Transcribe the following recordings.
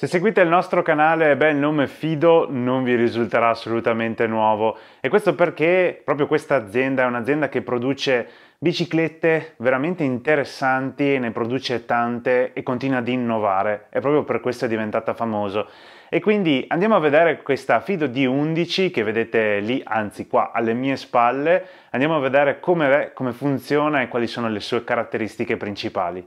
Se seguite il nostro canale, beh, il nome Fido non vi risulterà assolutamente nuovo e questo perché proprio questa azienda è un'azienda che produce biciclette veramente interessanti, ne produce tante e continua ad innovare e proprio per questo è diventata famoso. E quindi andiamo a vedere questa Fido D11 che vedete lì, anzi qua alle mie spalle, andiamo a vedere come, come funziona e quali sono le sue caratteristiche principali.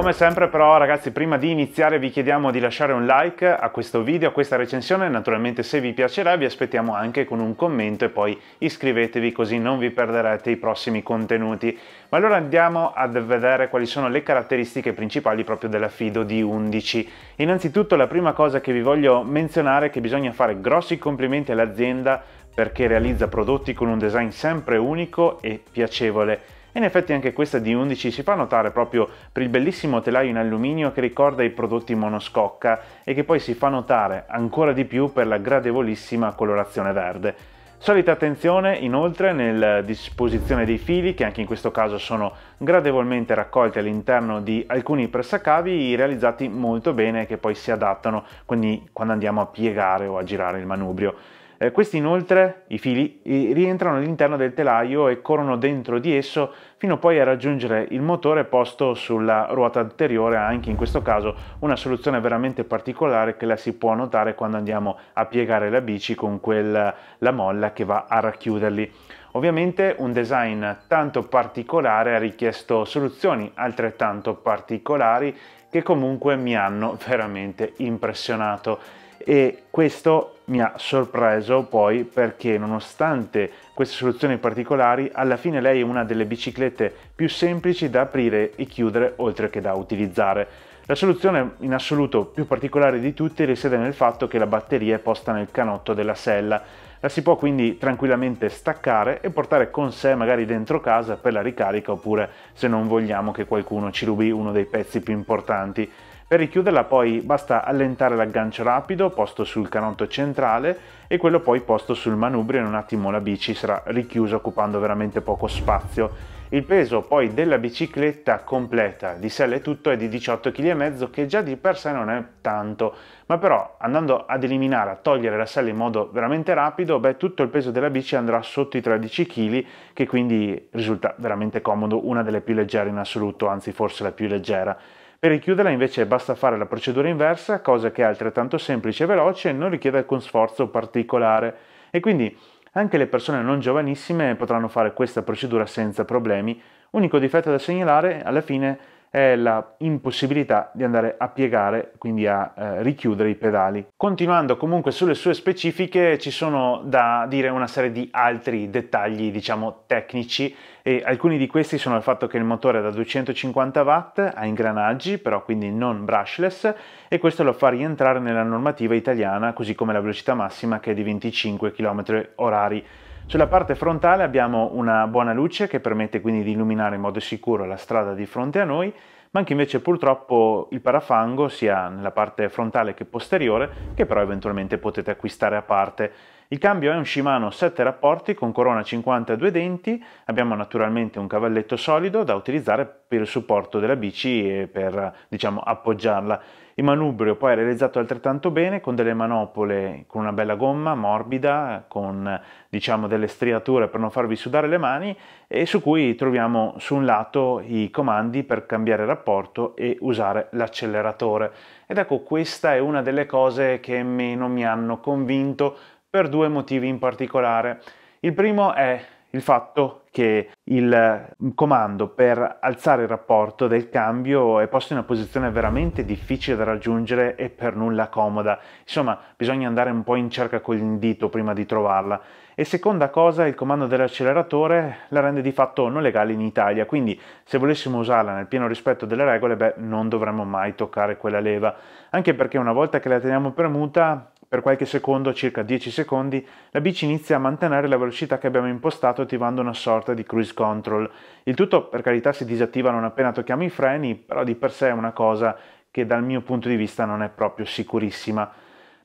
Come sempre però ragazzi prima di iniziare vi chiediamo di lasciare un like a questo video, a questa recensione, naturalmente se vi piacerà vi aspettiamo anche con un commento e poi iscrivetevi così non vi perderete i prossimi contenuti. Ma allora andiamo a vedere quali sono le caratteristiche principali proprio della Fido D11. Innanzitutto la prima cosa che vi voglio menzionare è che bisogna fare grossi complimenti all'azienda perché realizza prodotti con un design sempre unico e piacevole e in effetti anche questa D11 si fa notare proprio per il bellissimo telaio in alluminio che ricorda i prodotti monoscocca e che poi si fa notare ancora di più per la gradevolissima colorazione verde. Solita attenzione inoltre nella disposizione dei fili che anche in questo caso sono gradevolmente raccolti all'interno di alcuni pressacavi realizzati molto bene che poi si adattano quindi quando andiamo a piegare o a girare il manubrio. Eh, questi inoltre, i fili, rientrano all'interno del telaio e corrono dentro di esso fino poi a raggiungere il motore posto sulla ruota anteriore, anche in questo caso una soluzione veramente particolare che la si può notare quando andiamo a piegare la bici con quella, la molla che va a racchiuderli. Ovviamente un design tanto particolare ha richiesto soluzioni altrettanto particolari che comunque mi hanno veramente impressionato e questo mi ha sorpreso poi perché nonostante queste soluzioni particolari alla fine lei è una delle biciclette più semplici da aprire e chiudere oltre che da utilizzare. La soluzione in assoluto più particolare di tutte risiede nel fatto che la batteria è posta nel canotto della sella. La si può quindi tranquillamente staccare e portare con sé magari dentro casa per la ricarica oppure se non vogliamo che qualcuno ci rubi uno dei pezzi più importanti. Per richiuderla poi basta allentare l'aggancio rapido posto sul canotto centrale e quello poi posto sul manubrio in un attimo la bici sarà richiusa occupando veramente poco spazio. Il peso poi della bicicletta completa di selle tutto è di 18,5 kg che già di per sé non è tanto, ma però andando ad eliminare, a togliere la selle in modo veramente rapido, beh tutto il peso della bici andrà sotto i 13 kg che quindi risulta veramente comodo, una delle più leggere in assoluto, anzi forse la più leggera. Per richiuderla invece basta fare la procedura inversa, cosa che è altrettanto semplice e veloce e non richiede alcun sforzo particolare. E quindi anche le persone non giovanissime potranno fare questa procedura senza problemi. Unico difetto da segnalare alla fine è la impossibilità di andare a piegare, quindi a eh, richiudere i pedali. Continuando comunque sulle sue specifiche, ci sono da dire una serie di altri dettagli, diciamo, tecnici e alcuni di questi sono il fatto che il motore è da 250 watt, ha ingranaggi, però quindi non brushless e questo lo fa rientrare nella normativa italiana, così come la velocità massima che è di 25 km orari sulla parte frontale abbiamo una buona luce che permette quindi di illuminare in modo sicuro la strada di fronte a noi, ma anche invece purtroppo il parafango sia nella parte frontale che posteriore, che però eventualmente potete acquistare a parte il cambio è un Shimano 7 rapporti con corona 50 a due denti, abbiamo naturalmente un cavalletto solido da utilizzare per il supporto della bici e per diciamo, appoggiarla. Il manubrio poi è realizzato altrettanto bene con delle manopole con una bella gomma morbida, con diciamo, delle striature per non farvi sudare le mani e su cui troviamo su un lato i comandi per cambiare rapporto e usare l'acceleratore. Ed ecco questa è una delle cose che meno mi hanno convinto per due motivi in particolare. Il primo è il fatto che il mm, comando per alzare il rapporto del cambio è posto in una posizione veramente difficile da raggiungere e per nulla comoda. Insomma, bisogna andare un po' in cerca con il dito prima di trovarla. E seconda cosa, il comando dell'acceleratore la rende di fatto non legale in Italia, quindi se volessimo usarla nel pieno rispetto delle regole, beh, non dovremmo mai toccare quella leva, anche perché una volta che la teniamo premuta per qualche secondo, circa 10 secondi, la bici inizia a mantenere la velocità che abbiamo impostato attivando una sorta di cruise control. Il tutto per carità si disattiva non appena tocchiamo i freni, però di per sé è una cosa che dal mio punto di vista non è proprio sicurissima.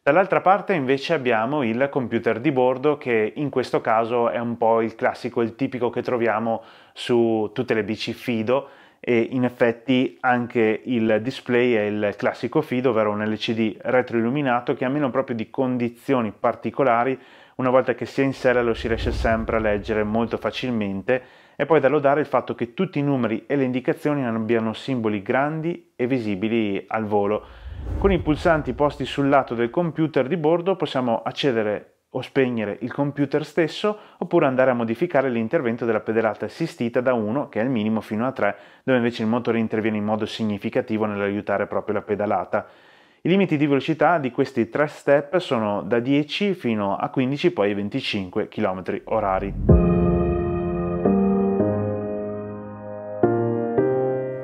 Dall'altra parte invece abbiamo il computer di bordo che in questo caso è un po' il classico, il tipico che troviamo su tutte le bici Fido e in effetti anche il display è il classico FID, ovvero un LCD retroilluminato che a meno proprio di condizioni particolari, una volta che si è in sella lo si riesce sempre a leggere molto facilmente e poi da lodare il fatto che tutti i numeri e le indicazioni abbiano simboli grandi e visibili al volo. Con i pulsanti posti sul lato del computer di bordo possiamo accedere o spegnere il computer stesso oppure andare a modificare l'intervento della pedalata assistita da 1, che è il minimo, fino a 3, dove invece il motore interviene in modo significativo nell'aiutare proprio la pedalata. I limiti di velocità di questi tre step sono da 10 fino a 15, poi 25 km orari.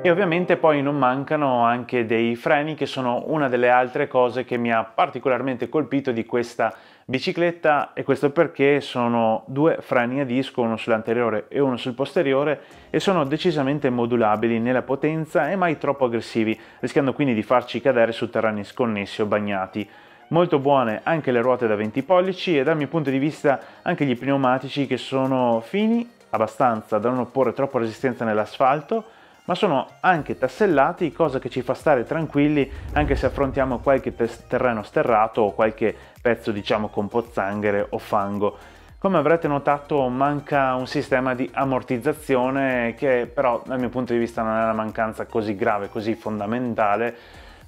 E ovviamente poi non mancano anche dei freni che sono una delle altre cose che mi ha particolarmente colpito di questa bicicletta e questo perché sono due freni a disco, uno sull'anteriore e uno sul posteriore e sono decisamente modulabili nella potenza e mai troppo aggressivi, rischiando quindi di farci cadere su terreni sconnessi o bagnati. Molto buone anche le ruote da 20 pollici e dal mio punto di vista anche gli pneumatici che sono fini abbastanza da non opporre troppa resistenza nell'asfalto ma sono anche tassellati, cosa che ci fa stare tranquilli anche se affrontiamo qualche terreno sterrato o qualche pezzo diciamo con pozzanghere o fango. Come avrete notato manca un sistema di ammortizzazione che però dal mio punto di vista non è una mancanza così grave, così fondamentale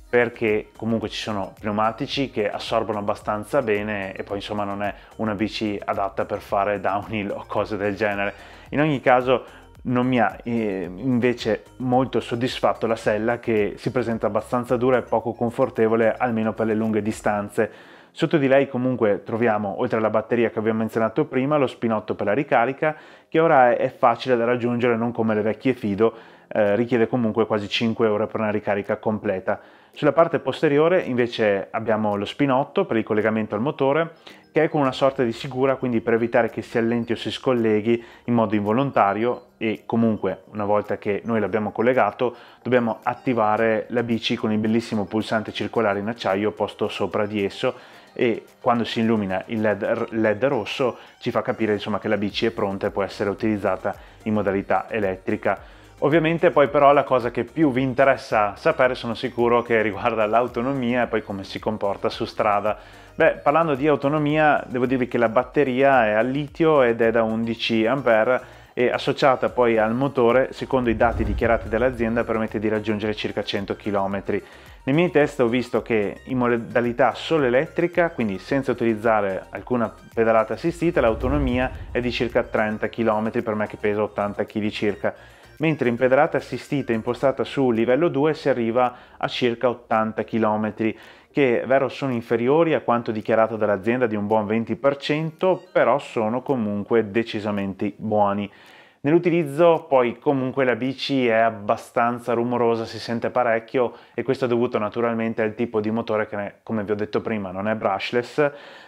perché comunque ci sono pneumatici che assorbono abbastanza bene e poi insomma non è una bici adatta per fare downhill o cose del genere. In ogni caso non mi ha eh, invece molto soddisfatto la sella che si presenta abbastanza dura e poco confortevole almeno per le lunghe distanze. Sotto di lei comunque troviamo, oltre alla batteria che vi ho menzionato prima, lo spinotto per la ricarica che ora è facile da raggiungere non come le vecchie Fido, eh, richiede comunque quasi 5 ore per una ricarica completa. Sulla parte posteriore invece abbiamo lo spinotto per il collegamento al motore che è con una sorta di sicura quindi per evitare che si allenti o si scolleghi in modo involontario e comunque una volta che noi l'abbiamo collegato dobbiamo attivare la bici con il bellissimo pulsante circolare in acciaio posto sopra di esso e quando si illumina il LED, LED, rosso ci fa capire insomma che la bici è pronta e può essere utilizzata in modalità elettrica. Ovviamente poi però la cosa che più vi interessa sapere sono sicuro che riguarda l'autonomia e poi come si comporta su strada. Beh, parlando di autonomia, devo dirvi che la batteria è a litio ed è da 11 A e associata poi al motore, secondo i dati dichiarati dall'azienda, permette di raggiungere circa 100 km. Nei miei test ho visto che in modalità solo elettrica, quindi senza utilizzare alcuna pedalata assistita, l'autonomia è di circa 30 km per me che pesa 80 kg circa mentre in pedrata assistita impostata su livello 2 si arriva a circa 80 km, che è vero sono inferiori a quanto dichiarato dall'azienda di un buon 20%, però sono comunque decisamente buoni. Nell'utilizzo poi comunque la bici è abbastanza rumorosa, si sente parecchio e questo è dovuto naturalmente al tipo di motore che come vi ho detto prima non è brushless,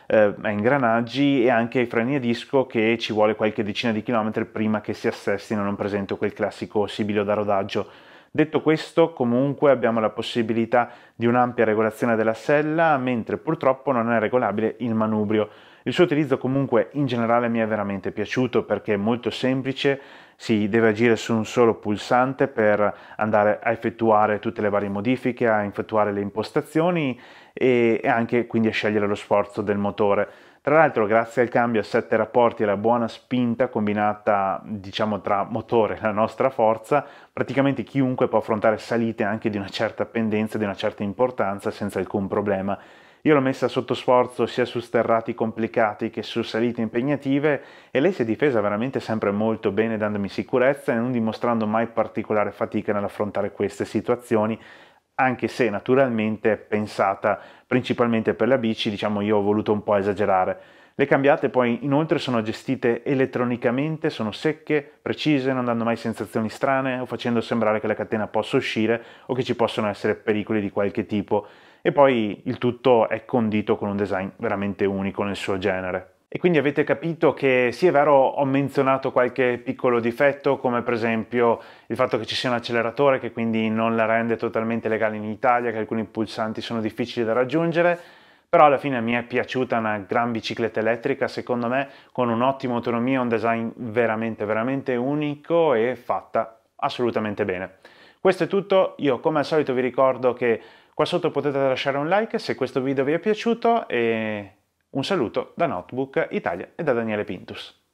eh, ha ingranaggi e anche i freni a disco che ci vuole qualche decina di chilometri prima che si assestino, non presento quel classico sibilo da rodaggio. Detto questo, comunque abbiamo la possibilità di un'ampia regolazione della sella, mentre purtroppo non è regolabile il manubrio. Il suo utilizzo comunque in generale mi è veramente piaciuto perché è molto semplice, si deve agire su un solo pulsante per andare a effettuare tutte le varie modifiche, a effettuare le impostazioni e anche quindi a scegliere lo sforzo del motore. Tra l'altro, grazie al cambio a 7 rapporti e alla buona spinta combinata, diciamo, tra motore e la nostra forza, praticamente chiunque può affrontare salite anche di una certa pendenza, di una certa importanza senza alcun problema. Io l'ho messa sotto sforzo sia su sterrati complicati che su salite impegnative e lei si è difesa veramente sempre molto bene dandomi sicurezza e non dimostrando mai particolare fatica nell'affrontare queste situazioni, anche se naturalmente pensata principalmente per la bici, diciamo io ho voluto un po' esagerare le cambiate poi inoltre sono gestite elettronicamente, sono secche, precise, non dando mai sensazioni strane o facendo sembrare che la catena possa uscire o che ci possono essere pericoli di qualche tipo. E poi il tutto è condito con un design veramente unico nel suo genere. E quindi avete capito che sì è vero ho menzionato qualche piccolo difetto come per esempio il fatto che ci sia un acceleratore che quindi non la rende totalmente legale in Italia, che alcuni pulsanti sono difficili da raggiungere, però alla fine mi è piaciuta una gran bicicletta elettrica, secondo me con un'ottima autonomia, un design veramente veramente unico e fatta assolutamente bene. Questo è tutto, io come al solito vi ricordo che qua sotto potete lasciare un like se questo video vi è piaciuto e un saluto da Notebook Italia e da Daniele Pintus.